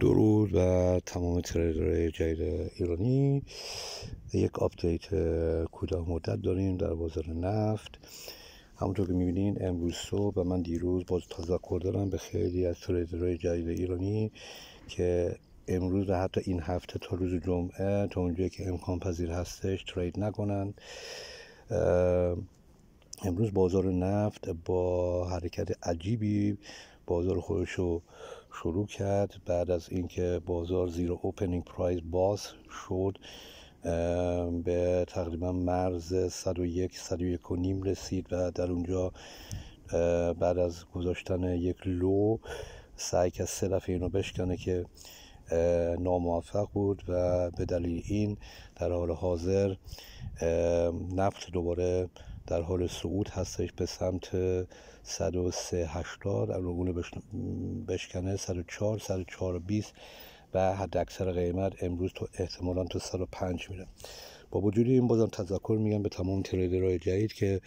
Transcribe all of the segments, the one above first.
درود و تمام تریدر جدید ایرانی یک آپدیت کوتاه مدت داریم در بازار نفت همونطور که میبینین امروز صبح و من دیروز باز تذکر دارم به خیلی از تریدرهای جدید ایرانی که امروز و حتی این هفته تا روز جمعه تا اونجایی که امکان پذیر هستش ترید نکنند امروز بازار نفت با حرکت عجیبی بازار خودش رو شروع کرد بعد از اینکه بازار زیر اوپنینگ پرایز باز شد به تقریبا مرز 101 101 و نیم رسید و در اونجا بعد از گذاشتن یک لو سعی که سه دفعه اینو بشکنه که ناموفق بود و به دلیل این در حال حاضر نفت دوباره در حال صعود هستش به سمت 1380 در رگون بشکنه 104 104 و حد اکثر قیمت امروز تو احتمالا تو 105 میره با وجود این بازم تذکر میگم به تمام تریدرهای جدید که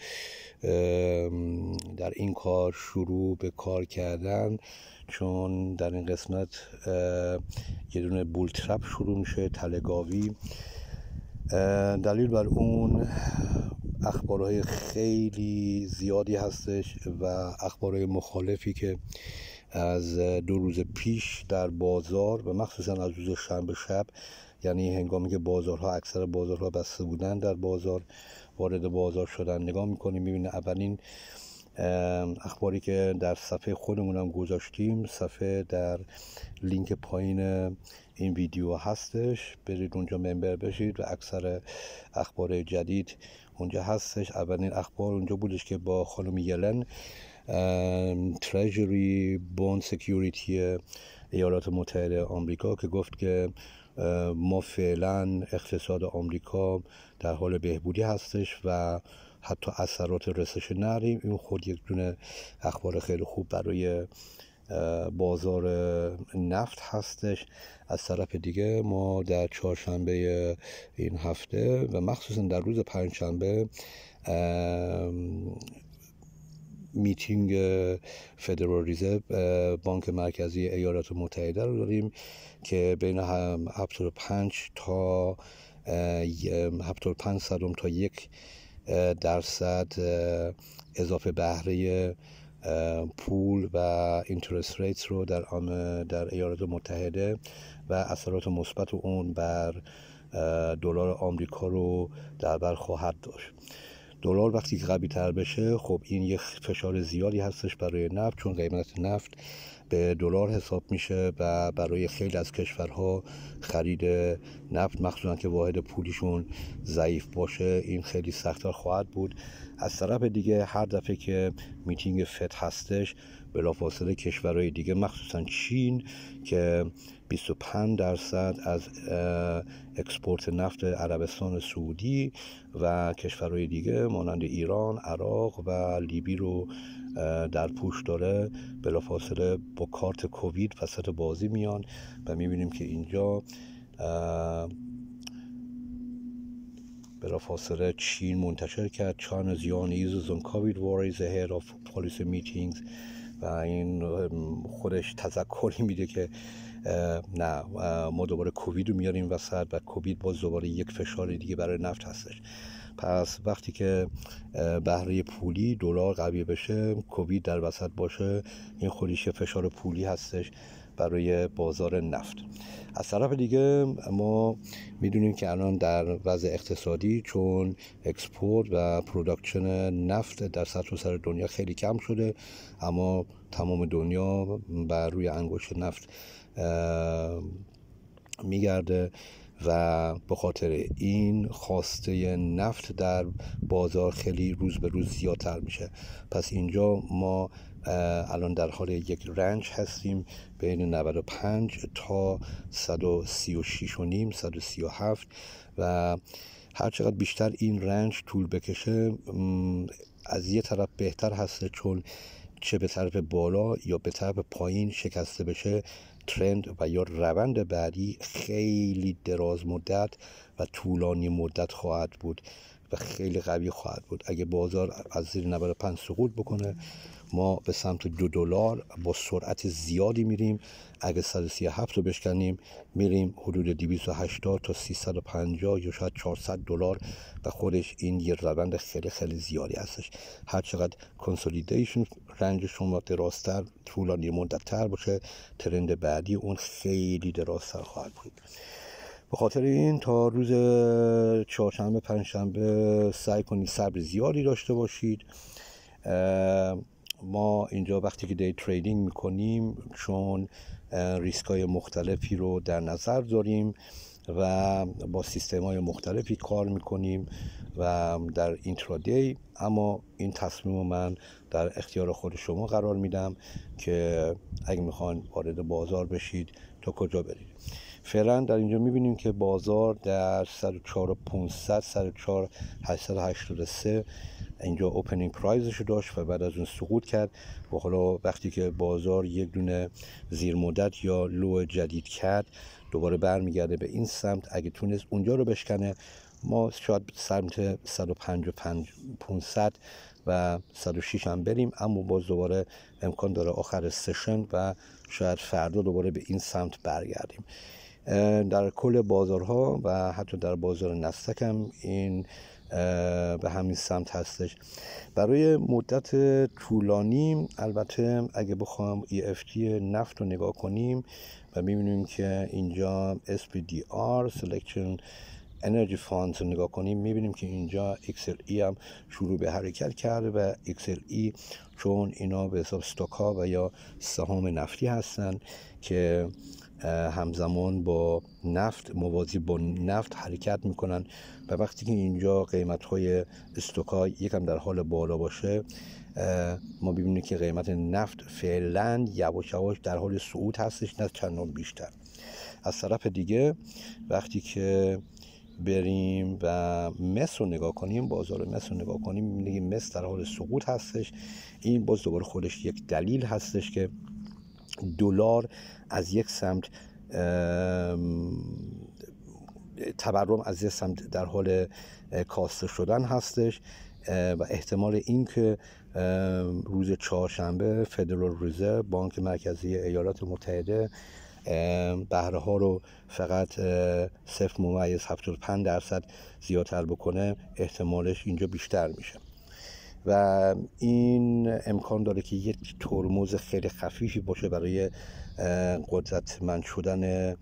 در این کار شروع به کار کردن چون در این قسمت یه دونه بول شروع میشه تلگاوی دلیل بر اون اخبارهای خیلی زیادی هستش و اخبارهای مخالفی که از دو روز پیش در بازار و مخصوصا از روز شنبه شب یعنی هنگامی که بازارها اکثر بازارها بسته بودن در بازار وارد بازار شدن نگاه میکنیم میبینیم اولین اخباری که در صفحه خودمونم گذاشتیم صفحه در لینک پایین این ویدیو هستش برید اونجا ممبر بشید و اکثر اخبار جدید اونجا هستش اولین اخبار اونجا بودش که با خانم یلن تریجری بوند سکیوریتی ایالات متحده آمریکا که گفت که ما فعلا اقتصاد آمریکا در حال بهبودی هستش و حتی اثرات رسش نریم این خود یک دونه اخبار خیلی خوب برای بازار نفت هستش از طرف دیگه ما در چهارشنبه این هفته و مخصوصا در روز پنجشنبه میتینگ فدرال ریزرو بانک مرکزی ایالات متحده رو داریم که بین 7.5 تا 7.5 صدم تا یک درصد اضافه بهره پول و اینترست ریتس رو در در ایالات متحده و اثرات مثبت اون بر دلار آمریکا رو در بر خواهد داشت دلار وقتی که قوی تر بشه خب این یک فشار زیادی هستش برای نفت چون قیمت نفت به دلار حساب میشه و برای خیلی از کشورها خرید نفت مخصوصا که واحد پولیشون ضعیف باشه این خیلی سختتر خواهد بود از طرف دیگه هر دفعه که میتینگ فت هستش بلافاصله کشورهای دیگه مخصوصا چین که 25 درصد از اکسپورت نفت عربستان سعودی و کشورهای دیگه مانند ایران، عراق و لیبی رو در پوش داره بلافاصله با کارت کووید وسط بازی میان و میبینیم که اینجا بلافاصله چین منتشر کرد China's yarn uses اون کووید واریز و این خودش تذکری میده که نه ما دوباره کووید رو میاریم وسط و کووید باز دوباره یک فشار دیگه برای نفت هستش پس وقتی که بهره پولی دلار قوی بشه کووید در وسط باشه این خودش فشار پولی هستش برای بازار نفت از طرف دیگه ما میدونیم که الان در وضع اقتصادی چون اکسپورت و پروداکشن نفت در سطح سر دنیا خیلی کم شده اما تمام دنیا بر روی انگشت نفت میگرده و به خاطر این خواسته نفت در بازار خیلی روز به روز زیادتر میشه پس اینجا ما الان در حال یک رنج هستیم بین 95 تا 136 و نیم 137 و هر چقدر بیشتر این رنج طول بکشه از یه طرف بهتر هسته چون چه به طرف بالا یا به طرف پایین شکسته بشه ترند و یا روند بعدی خیلی دراز مدت و طولانی مدت خواهد بود و خیلی قوی خواهد بود اگه بازار از زیر 95 سقوط بکنه ما به سمت دو دلار با سرعت زیادی میریم اگه 137 رو بشکنیم میریم حدود 280 تا 350 یا شاید 400 دلار و خودش این یه روند خیلی خیلی زیادی هستش هر چقدر کنسولیدیشن رنج شما درازتر طولانی مدتتر باشه ترند بعدی اون خیلی درازتر خواهد بود به خاطر این تا روز چهارشنبه پنجشنبه سعی کنید صبر زیادی داشته باشید ما اینجا وقتی که دی تریدینگ میکنیم چون ریسک های مختلفی رو در نظر داریم و با سیستم های مختلفی کار میکنیم و در اینترادی اما این تصمیم من در اختیار خود شما قرار میدم که اگه میخوان وارد بازار بشید تا کجا برید فعلا در اینجا میبینیم که بازار در 104.500، 104.883 104 اینجا اوپنینگ پرایزش داشت و بعد از اون سقوط کرد و حالا وقتی که بازار یک دونه زیر مدت یا لو جدید کرد دوباره برمیگرده به این سمت اگه تونست اونجا رو بشکنه ما شاید سمت 155 500 و 106 هم بریم اما باز دوباره امکان داره آخر سشن و شاید فردا دوباره به این سمت برگردیم در کل بازارها و حتی در بازار نستک هم این به همین سمت هستش برای مدت طولانی البته اگه بخوام EFT نفت رو نگاه کنیم و میبینیم که اینجا SPDR Selection انرژی فانس رو نگاه کنیم میبینیم که اینجا ای e هم شروع به حرکت کرده و ای e چون اینا به حساب ها و یا سهام نفتی هستن که همزمان با نفت موازی با نفت حرکت میکنن و وقتی که اینجا قیمت های استوکای یکم در حال بالا باشه ما ببینیم که قیمت نفت فعلا یواش در حال صعود هستش نه چندان بیشتر از طرف دیگه وقتی که بریم و مصر رو نگاه کنیم بازار مصر رو نگاه کنیم میبینیم مس در حال سقوط هستش این باز دوباره خودش یک دلیل هستش که دلار از یک سمت تورم از یک سمت در حال کاسته شدن هستش و احتمال اینکه روز چهارشنبه فدرال رزرو بانک مرکزی ایالات متحده بهره ها رو فقط صفر ممیز 75 درصد زیادتر بکنه احتمالش اینجا بیشتر میشه و این امکان داره که یک ترمز خیلی خفیفی باشه برای قدرتمند شدن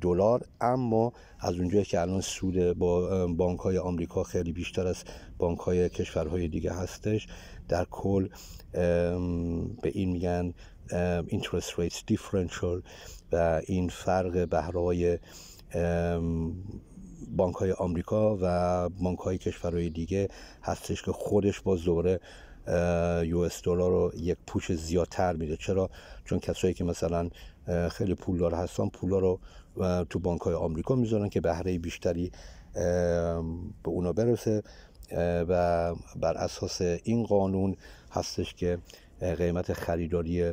دلار اما از اونجایی که الان سود با بانک های آمریکا خیلی بیشتر از بانک های کشورهای دیگه هستش در کل به این میگن interest rates differential و این فرق بهرهای بانک های آمریکا و بانک های کشورهای دیگه هستش که خودش با دوباره یو اس دلار رو یک پوش زیادتر میده چرا چون کسایی که مثلا خیلی پولدار هستن پولا رو تو بانک های آمریکا میذارن که بهره بیشتری به اونا برسه و بر اساس این قانون هستش که قیمت خریداری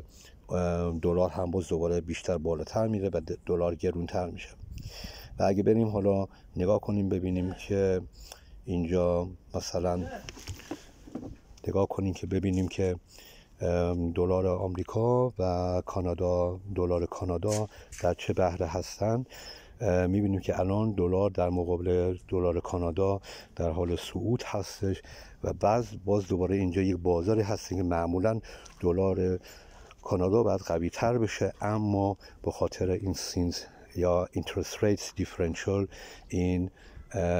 دلار هم باز دوباره بیشتر بالاتر میره و دلار گرونتر میشه و اگه بریم حالا نگاه کنیم ببینیم که اینجا مثلا نگاه کنیم که ببینیم که دلار آمریکا و کانادا دلار کانادا در چه بهره هستند میبینیم که الان دلار در مقابل دلار کانادا در حال صعود هستش و بعض باز دوباره اینجا یک بازاری هست که معمولا دلار کانادا باید قوی تر بشه اما به خاطر این سینز یا اینترست ریتس دیفرنشل این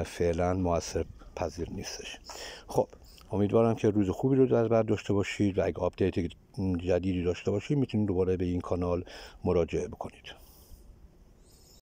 فعلا موثر پذیر نیستش خب امیدوارم که روز خوبی رو در بر داشته باشید و اگه آپدیت جدیدی داشته باشید میتونید دوباره به این کانال مراجعه بکنید